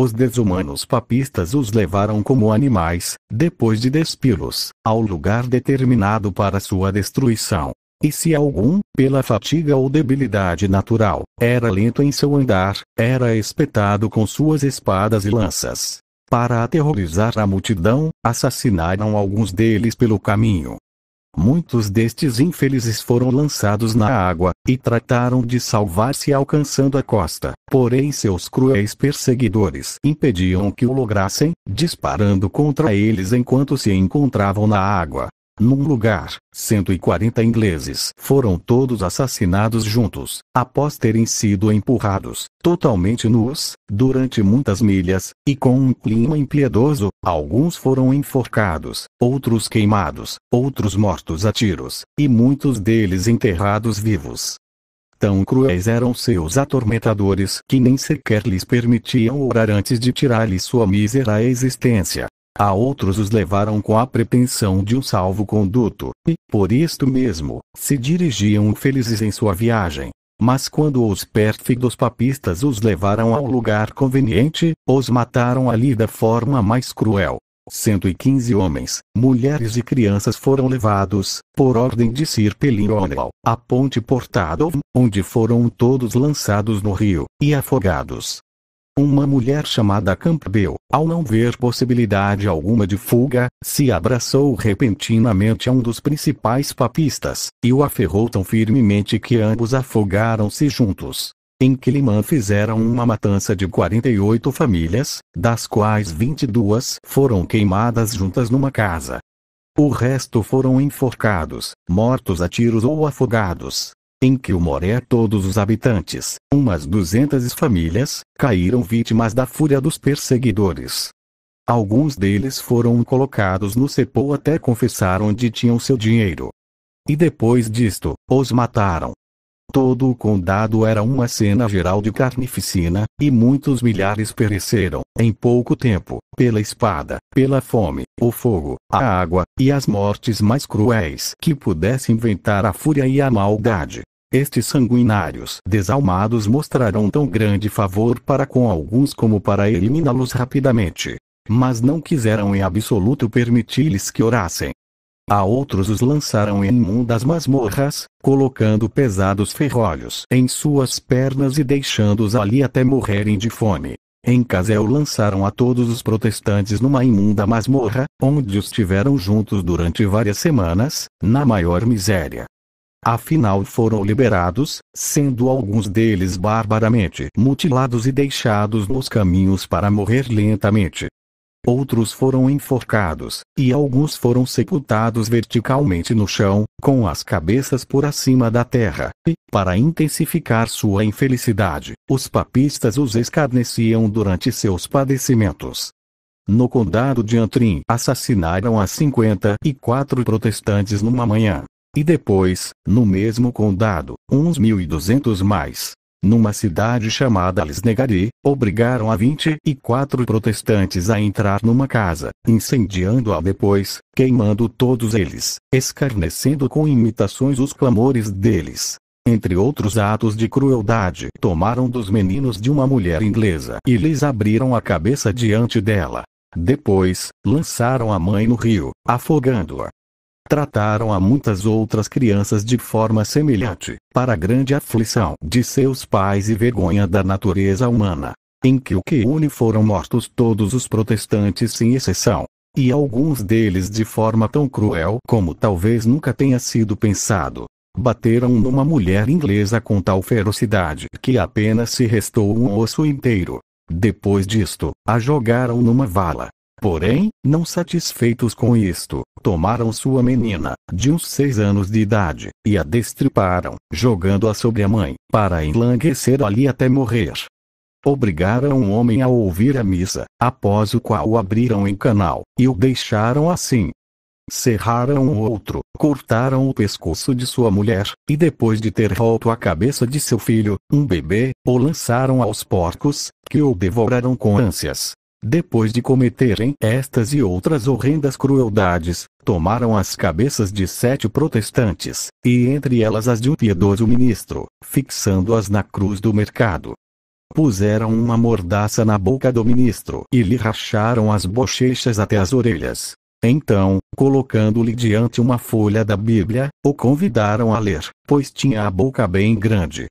A: os desumanos papistas os levaram como animais, depois de despilos, ao lugar determinado para sua destruição. E se algum, pela fatiga ou debilidade natural, era lento em seu andar, era espetado com suas espadas e lanças. Para aterrorizar a multidão, assassinaram alguns deles pelo caminho, Muitos destes infelizes foram lançados na água, e trataram de salvar-se alcançando a costa, porém seus cruéis perseguidores impediam que o lograssem, disparando contra eles enquanto se encontravam na água. Num lugar, 140 ingleses foram todos assassinados juntos, após terem sido empurrados, totalmente nus, durante muitas milhas, e com um clima impiedoso, alguns foram enforcados, outros queimados, outros mortos a tiros, e muitos deles enterrados vivos. Tão cruéis eram seus atormentadores que nem sequer lhes permitiam orar antes de tirar-lhe sua mísera existência. A outros os levaram com a pretensão de um salvo-conduto, e, por isto mesmo, se dirigiam felizes em sua viagem. Mas quando os pérfidos papistas os levaram ao lugar conveniente, os mataram ali da forma mais cruel. 115 homens, mulheres e crianças foram levados, por ordem de Sir Pelionel à ponte Portado, onde foram todos lançados no rio, e afogados. Uma mulher chamada Campbell, ao não ver possibilidade alguma de fuga, se abraçou repentinamente a um dos principais papistas, e o aferrou tão firmemente que ambos afogaram-se juntos. Em Quiliman fizeram uma matança de 48 famílias, das quais 22 foram queimadas juntas numa casa. O resto foram enforcados, mortos a tiros ou afogados em que Moré todos os habitantes, umas duzentas famílias, caíram vítimas da fúria dos perseguidores. Alguns deles foram colocados no cepou até confessar onde tinham seu dinheiro. E depois disto, os mataram. Todo o condado era uma cena geral de carnificina, e muitos milhares pereceram, em pouco tempo, pela espada, pela fome, o fogo, a água, e as mortes mais cruéis que pudesse inventar a fúria e a maldade. Estes sanguinários desalmados mostrarão tão grande favor para com alguns como para eliminá-los rapidamente. Mas não quiseram em absoluto permitir-lhes que orassem. A outros os lançaram em imundas masmorras, colocando pesados ferrolhos em suas pernas e deixando-os ali até morrerem de fome. Em Casel lançaram a todos os protestantes numa imunda masmorra, onde os tiveram juntos durante várias semanas, na maior miséria, Afinal foram liberados, sendo alguns deles barbaramente mutilados e deixados nos caminhos para morrer lentamente. Outros foram enforcados, e alguns foram sepultados verticalmente no chão, com as cabeças por acima da terra. E, para intensificar sua infelicidade, os papistas os escarneciam durante seus padecimentos. No condado de Antrim, assassinaram a 54 protestantes numa manhã, e depois, no mesmo condado, uns mil e duzentos mais. Numa cidade chamada Lisnegari, obrigaram a 24 protestantes a entrar numa casa, incendiando-a depois, queimando todos eles, escarnecendo com imitações os clamores deles. Entre outros atos de crueldade, tomaram dos meninos de uma mulher inglesa e lhes abriram a cabeça diante dela. Depois, lançaram a mãe no rio, afogando-a trataram a muitas outras crianças de forma semelhante, para grande aflição de seus pais e vergonha da natureza humana, em que o que une foram mortos todos os protestantes sem exceção, e alguns deles de forma tão cruel como talvez nunca tenha sido pensado. Bateram numa mulher inglesa com tal ferocidade que apenas se restou um osso inteiro. Depois disto, a jogaram numa vala, Porém, não satisfeitos com isto, tomaram sua menina, de uns seis anos de idade, e a destriparam, jogando-a sobre a mãe, para enlanguecer ali até morrer. Obrigaram um homem a ouvir a missa, após o qual o abriram em canal, e o deixaram assim. Cerraram o outro, cortaram o pescoço de sua mulher, e depois de ter roto a cabeça de seu filho, um bebê, o lançaram aos porcos, que o devoraram com ânsias. Depois de cometerem estas e outras horrendas crueldades, tomaram as cabeças de sete protestantes, e entre elas as de um piedoso ministro, fixando-as na cruz do mercado. Puseram uma mordaça na boca do ministro e lhe racharam as bochechas até as orelhas. Então, colocando-lhe diante uma folha da Bíblia, o convidaram a ler, pois tinha a boca bem grande,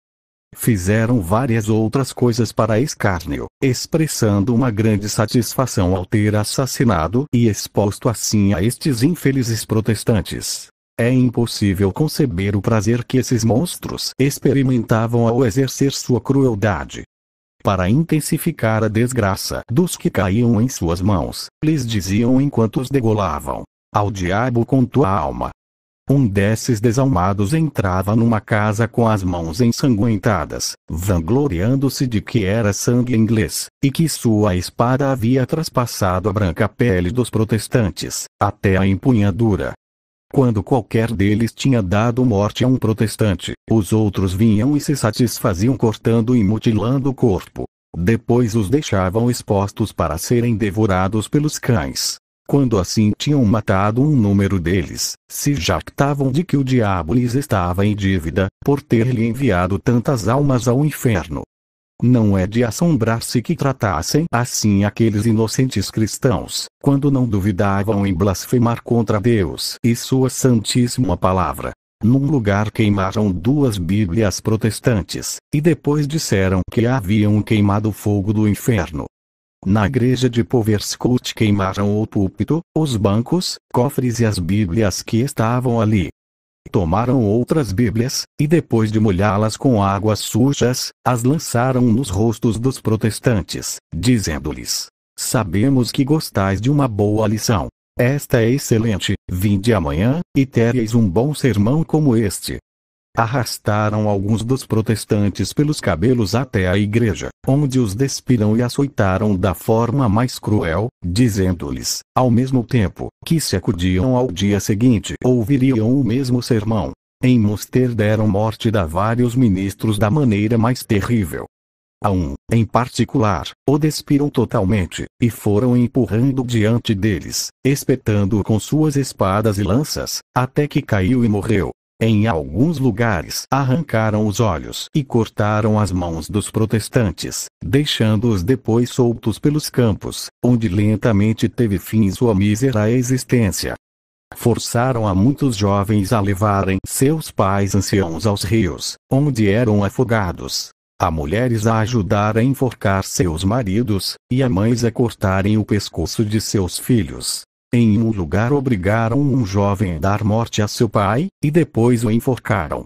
A: Fizeram várias outras coisas para escárnio, expressando uma grande satisfação ao ter assassinado e exposto assim a estes infelizes protestantes. É impossível conceber o prazer que esses monstros experimentavam ao exercer sua crueldade. Para intensificar a desgraça dos que caíam em suas mãos, lhes diziam enquanto os degolavam: Ao diabo com tua alma, um desses desalmados entrava numa casa com as mãos ensanguentadas, vangloriando-se de que era sangue inglês, e que sua espada havia traspassado a branca pele dos protestantes, até a empunhadura. Quando qualquer deles tinha dado morte a um protestante, os outros vinham e se satisfaziam cortando e mutilando o corpo. Depois os deixavam expostos para serem devorados pelos cães quando assim tinham matado um número deles, se jactavam de que o diabo lhes estava em dívida, por ter-lhe enviado tantas almas ao inferno. Não é de assombrar-se que tratassem assim aqueles inocentes cristãos, quando não duvidavam em blasfemar contra Deus e sua santíssima palavra. Num lugar queimaram duas Bíblias protestantes, e depois disseram que haviam queimado o fogo do inferno. Na igreja de Poverscourt queimaram o púlpito, os bancos, cofres e as bíblias que estavam ali. Tomaram outras bíblias, e depois de molhá-las com águas sujas, as lançaram nos rostos dos protestantes, dizendo-lhes: Sabemos que gostais de uma boa lição. Esta é excelente, vinde amanhã, e tereis um bom sermão como este. Arrastaram alguns dos protestantes pelos cabelos até a igreja, onde os despiram e açoitaram da forma mais cruel, dizendo-lhes, ao mesmo tempo, que se acudiam ao dia seguinte ouviriam o mesmo sermão. Em Moster deram morte a vários ministros da maneira mais terrível. A um, em particular, o despiram totalmente, e foram empurrando diante deles, espetando-o com suas espadas e lanças, até que caiu e morreu. Em alguns lugares arrancaram os olhos e cortaram as mãos dos protestantes, deixando-os depois soltos pelos campos, onde lentamente teve fim sua mísera existência. Forçaram a muitos jovens a levarem seus pais anciãos aos rios, onde eram afogados, a mulheres a ajudar a enforcar seus maridos, e a mães a cortarem o pescoço de seus filhos. Em um lugar obrigaram um jovem a dar morte a seu pai, e depois o enforcaram.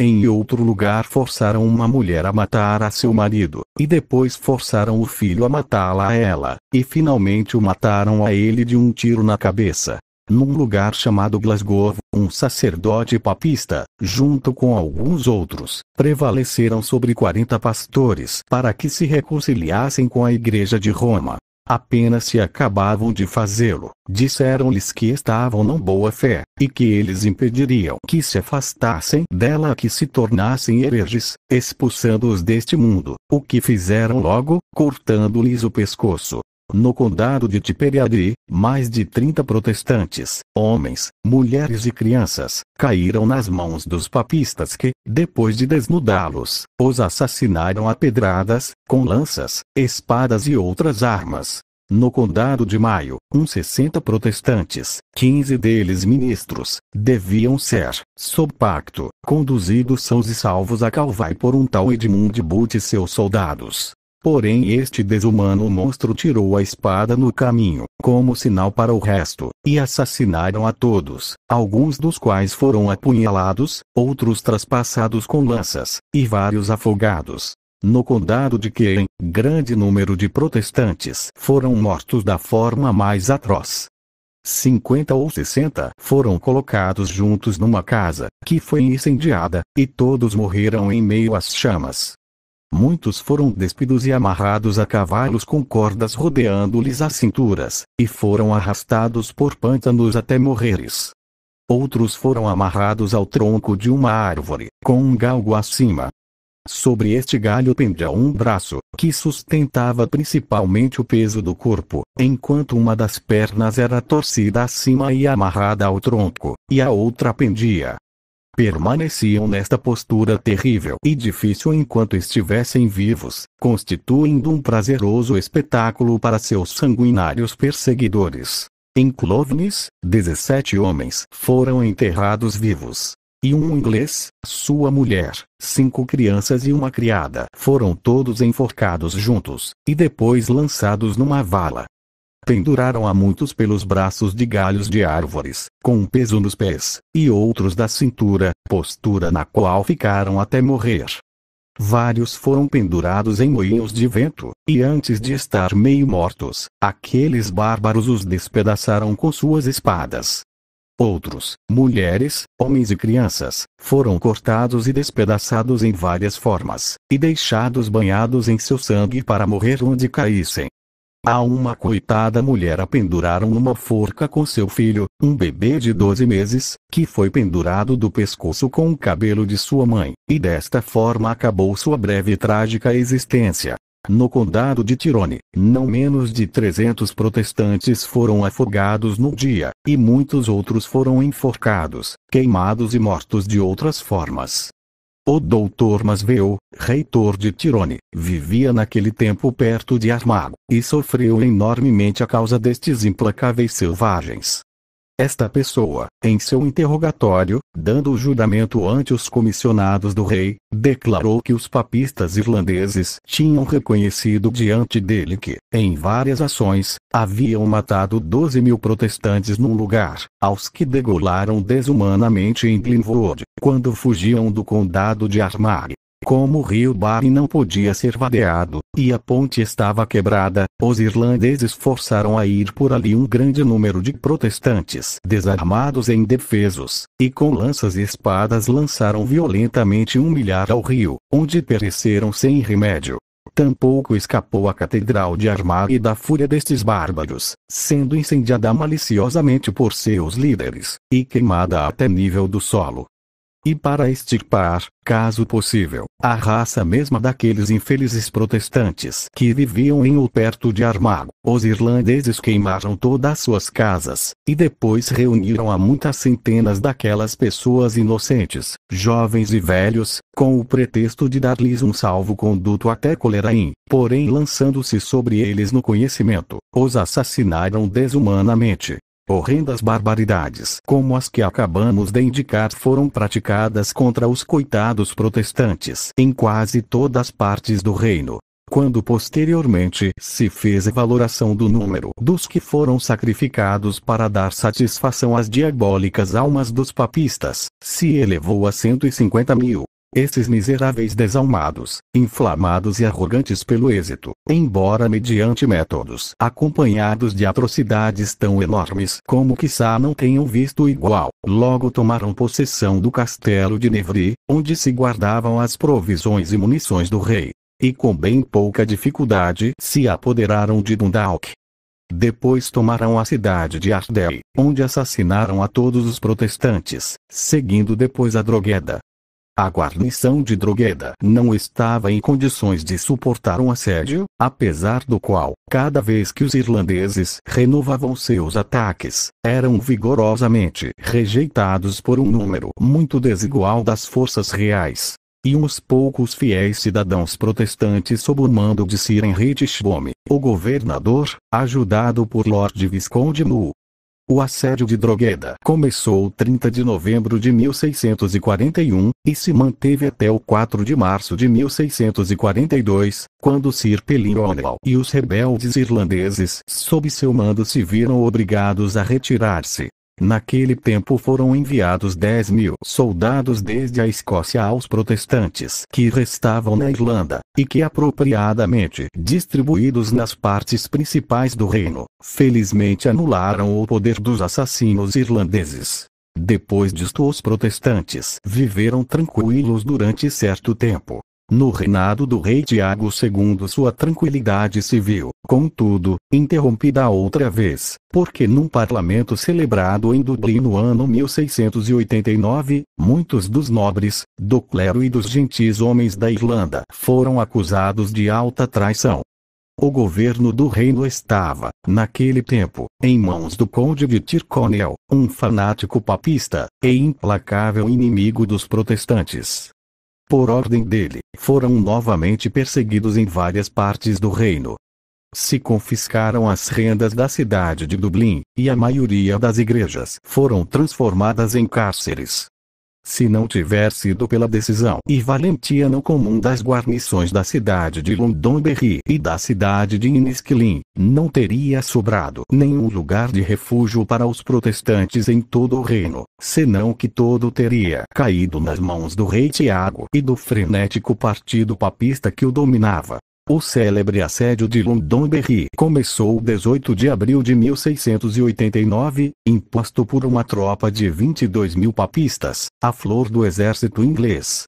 A: Em outro lugar forçaram uma mulher a matar a seu marido, e depois forçaram o filho a matá-la a ela, e finalmente o mataram a ele de um tiro na cabeça. Num lugar chamado Glasgow, um sacerdote papista, junto com alguns outros, prevaleceram sobre 40 pastores para que se reconciliassem com a Igreja de Roma. Apenas se acabavam de fazê-lo, disseram-lhes que estavam não boa fé, e que eles impediriam que se afastassem dela que se tornassem hereges, expulsando-os deste mundo, o que fizeram logo, cortando-lhes o pescoço, no condado de Tiperiadri, mais de 30 protestantes, homens, mulheres e crianças, caíram nas mãos dos papistas que, depois de desnudá-los, os assassinaram a pedradas, com lanças, espadas e outras armas. No condado de Maio, uns 60 protestantes, 15 deles ministros, deviam ser, sob pacto, conduzidos sãos e salvos a Calvai por um tal Edmund Bute e seus soldados, Porém este desumano monstro tirou a espada no caminho, como sinal para o resto, e assassinaram a todos, alguns dos quais foram apunhalados, outros traspassados com lanças, e vários afogados. No condado de Queen, grande número de protestantes foram mortos da forma mais atroz. 50 ou 60 foram colocados juntos numa casa, que foi incendiada, e todos morreram em meio às chamas. Muitos foram despidos e amarrados a cavalos com cordas rodeando-lhes as cinturas, e foram arrastados por pântanos até morreres. Outros foram amarrados ao tronco de uma árvore, com um galgo acima. Sobre este galho pendia um braço, que sustentava principalmente o peso do corpo, enquanto uma das pernas era torcida acima e amarrada ao tronco, e a outra pendia, permaneciam nesta postura terrível e difícil enquanto estivessem vivos, constituindo um prazeroso espetáculo para seus sanguinários perseguidores. Em Clovis, 17 homens foram enterrados vivos. E um inglês, sua mulher, cinco crianças e uma criada foram todos enforcados juntos, e depois lançados numa vala. Penduraram a muitos pelos braços de galhos de árvores, com um peso nos pés, e outros da cintura, postura na qual ficaram até morrer. Vários foram pendurados em moinhos de vento, e antes de estar meio mortos, aqueles bárbaros os despedaçaram com suas espadas. Outros, mulheres, homens e crianças, foram cortados e despedaçados em várias formas, e deixados banhados em seu sangue para morrer onde caíssem. A uma coitada mulher a penduraram numa forca com seu filho, um bebê de 12 meses, que foi pendurado do pescoço com o cabelo de sua mãe, e desta forma acabou sua breve e trágica existência. No condado de Tirone, não menos de 300 protestantes foram afogados no dia, e muitos outros foram enforcados, queimados e mortos de outras formas. O doutor Masveu, reitor de Tirone, vivia naquele tempo perto de Armago, e sofreu enormemente a causa destes implacáveis selvagens, esta pessoa, em seu interrogatório, dando o juramento ante os comissionados do rei, declarou que os papistas irlandeses tinham reconhecido diante dele que, em várias ações, haviam matado 12 mil protestantes num lugar, aos que degolaram desumanamente em Glenwood, quando fugiam do condado de Armagh. Como o rio Barre não podia ser vadeado, e a ponte estava quebrada, os irlandeses forçaram a ir por ali um grande número de protestantes desarmados e indefesos, e com lanças e espadas lançaram violentamente um milhar ao rio, onde pereceram sem remédio. Tampouco escapou a Catedral de Armagh e da fúria destes bárbaros, sendo incendiada maliciosamente por seus líderes, e queimada até nível do solo. E para extirpar, caso possível, a raça mesma daqueles infelizes protestantes que viviam em ou perto de Armago, os irlandeses queimaram todas suas casas, e depois reuniram a muitas centenas daquelas pessoas inocentes, jovens e velhos, com o pretexto de dar-lhes um salvo-conduto até Coleraim, porém lançando-se sobre eles no conhecimento, os assassinaram desumanamente, Horrendas barbaridades como as que acabamos de indicar foram praticadas contra os coitados protestantes em quase todas partes do reino. Quando posteriormente se fez a valoração do número dos que foram sacrificados para dar satisfação às diabólicas almas dos papistas, se elevou a 150 mil. Esses miseráveis desalmados, inflamados e arrogantes pelo êxito, embora mediante métodos acompanhados de atrocidades tão enormes como quiçá não tenham visto igual, logo tomaram possessão do castelo de Nevri, onde se guardavam as provisões e munições do rei. E com bem pouca dificuldade se apoderaram de Dundalk, depois tomaram a cidade de Ardel, onde assassinaram a todos os protestantes, seguindo depois a Drogheda, a guarnição de Drogueda não estava em condições de suportar um assédio, apesar do qual, cada vez que os irlandeses renovavam seus ataques, eram vigorosamente rejeitados por um número muito desigual das forças reais. E uns poucos fiéis cidadãos protestantes sob o mando de Sir Henry Tichbome, o governador, ajudado por Lord Visconde Mu, o assédio de Drogheda começou 30 de novembro de 1641 e se manteve até o 4 de março de 1642, quando Sir Pelin O'Neill e os rebeldes irlandeses sob seu mando se viram obrigados a retirar-se. Naquele tempo foram enviados 10 mil soldados desde a Escócia aos protestantes que restavam na Irlanda, e que apropriadamente distribuídos nas partes principais do reino, felizmente anularam o poder dos assassinos irlandeses. Depois disto os protestantes viveram tranquilos durante certo tempo, no reinado do rei Tiago II sua tranquilidade civil, contudo, interrompida outra vez, porque num parlamento celebrado em Dublin no ano 1689, muitos dos nobres, do clero e dos gentis homens da Irlanda foram acusados de alta traição. O governo do reino estava, naquele tempo, em mãos do conde de Tyrconnell, um fanático papista, e implacável inimigo dos protestantes por ordem dele, foram novamente perseguidos em várias partes do reino. Se confiscaram as rendas da cidade de Dublin, e a maioria das igrejas foram transformadas em cárceres se não tiver sido pela decisão e valentia não comum das guarnições da cidade de Londonderry e da cidade de Inniskilling, não teria sobrado nenhum lugar de refúgio para os protestantes em todo o reino, senão que todo teria caído nas mãos do rei Tiago e do frenético partido papista que o dominava. O célebre assédio de Londonderry começou 18 de abril de 1689, imposto por uma tropa de 22 mil papistas, a flor do exército inglês,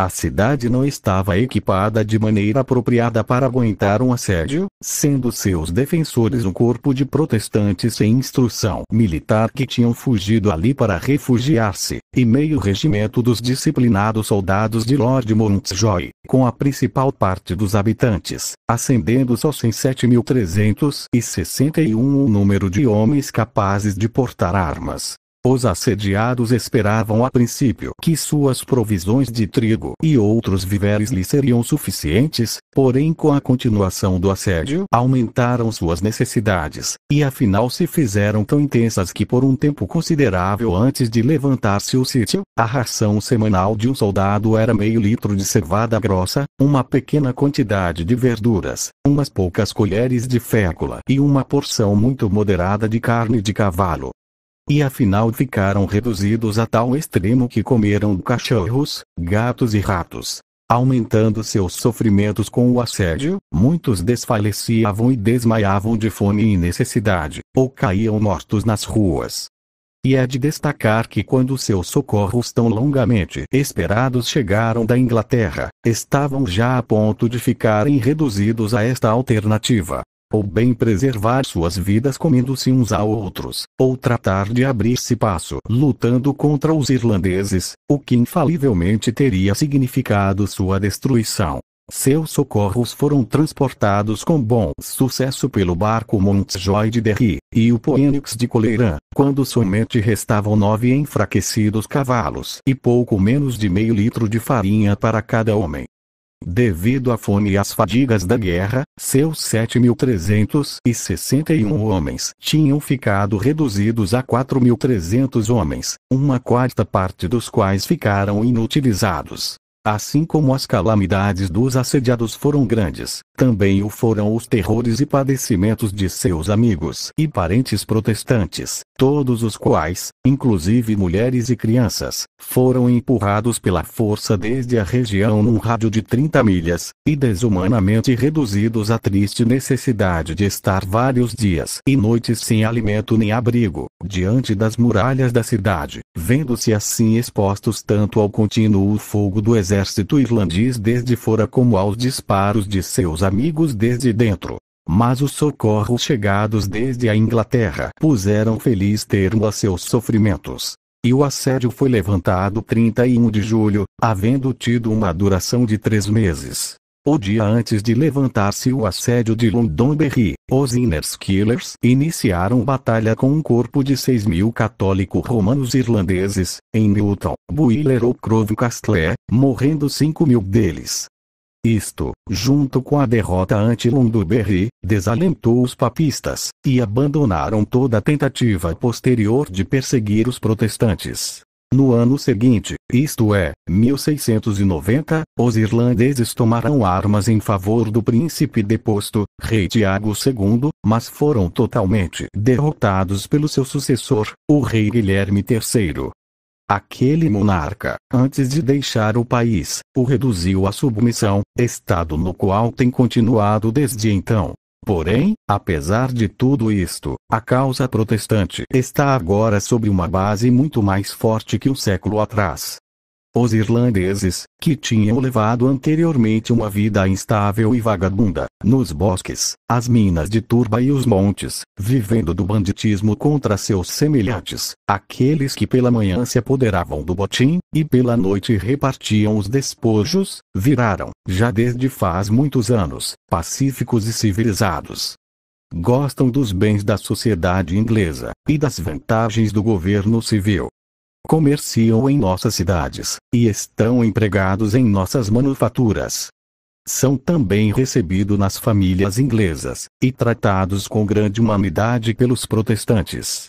A: a cidade não estava equipada de maneira apropriada para aguentar um assédio, sendo seus defensores um corpo de protestantes sem instrução militar que tinham fugido ali para refugiar-se, e meio regimento dos disciplinados soldados de Lord Mountjoy, com a principal parte dos habitantes, ascendendo só em 7.361 o número de homens capazes de portar armas, os assediados esperavam a princípio que suas provisões de trigo e outros viveres lhe seriam suficientes, porém com a continuação do assédio aumentaram suas necessidades, e afinal se fizeram tão intensas que por um tempo considerável antes de levantar-se o sítio, a ração semanal de um soldado era meio litro de cevada grossa, uma pequena quantidade de verduras, umas poucas colheres de fécula e uma porção muito moderada de carne de cavalo. E afinal ficaram reduzidos a tal extremo que comeram cachorros, gatos e ratos. Aumentando seus sofrimentos com o assédio, muitos desfaleciavam e desmaiavam de fome e necessidade, ou caíam mortos nas ruas. E é de destacar que quando seus socorros tão longamente esperados chegaram da Inglaterra, estavam já a ponto de ficarem reduzidos a esta alternativa ou bem preservar suas vidas comendo-se uns a outros, ou tratar de abrir-se passo lutando contra os irlandeses, o que infalivelmente teria significado sua destruição. Seus socorros foram transportados com bom sucesso pelo barco Montjoy de Derry, e o Phoenix de Coleiran, quando somente restavam nove enfraquecidos cavalos e pouco menos de meio litro de farinha para cada homem. Devido à fome e às fadigas da guerra, seus 7.361 homens tinham ficado reduzidos a 4.300 homens, uma quarta parte dos quais ficaram inutilizados. Assim como as calamidades dos assediados foram grandes, também o foram os terrores e padecimentos de seus amigos e parentes protestantes, todos os quais, inclusive mulheres e crianças, foram empurrados pela força desde a região num rádio de 30 milhas, e desumanamente reduzidos à triste necessidade de estar vários dias e noites sem alimento nem abrigo, diante das muralhas da cidade, vendo-se assim expostos tanto ao contínuo fogo do exército exército irlandês desde fora como aos disparos de seus amigos desde dentro. Mas os socorros chegados desde a Inglaterra puseram feliz termo a seus sofrimentos. E o assédio foi levantado 31 de julho, havendo tido uma duração de três meses. O dia antes de levantar-se o assédio de Londonderry, os Innerskillers iniciaram batalha com um corpo de 6 mil católicos romanos irlandeses, em Newton, Builler ou Crowe Castle, morrendo 5 mil deles. Isto, junto com a derrota ante Londonderry, desalentou os papistas, e abandonaram toda tentativa posterior de perseguir os protestantes. No ano seguinte, isto é, 1690, os irlandeses tomaram armas em favor do príncipe deposto, rei Tiago II, mas foram totalmente derrotados pelo seu sucessor, o rei Guilherme III. Aquele monarca, antes de deixar o país, o reduziu à submissão, estado no qual tem continuado desde então. Porém, apesar de tudo isto, a causa protestante está agora sobre uma base muito mais forte que um século atrás. Os irlandeses, que tinham levado anteriormente uma vida instável e vagabunda, nos bosques, as minas de turba e os montes, vivendo do banditismo contra seus semelhantes, aqueles que pela manhã se apoderavam do botim, e pela noite repartiam os despojos, viraram, já desde faz muitos anos, pacíficos e civilizados gostam dos bens da sociedade inglesa e das vantagens do governo civil, comerciam em nossas cidades, e estão empregados em nossas manufaturas. São também recebidos nas famílias inglesas, e tratados com grande humanidade pelos protestantes,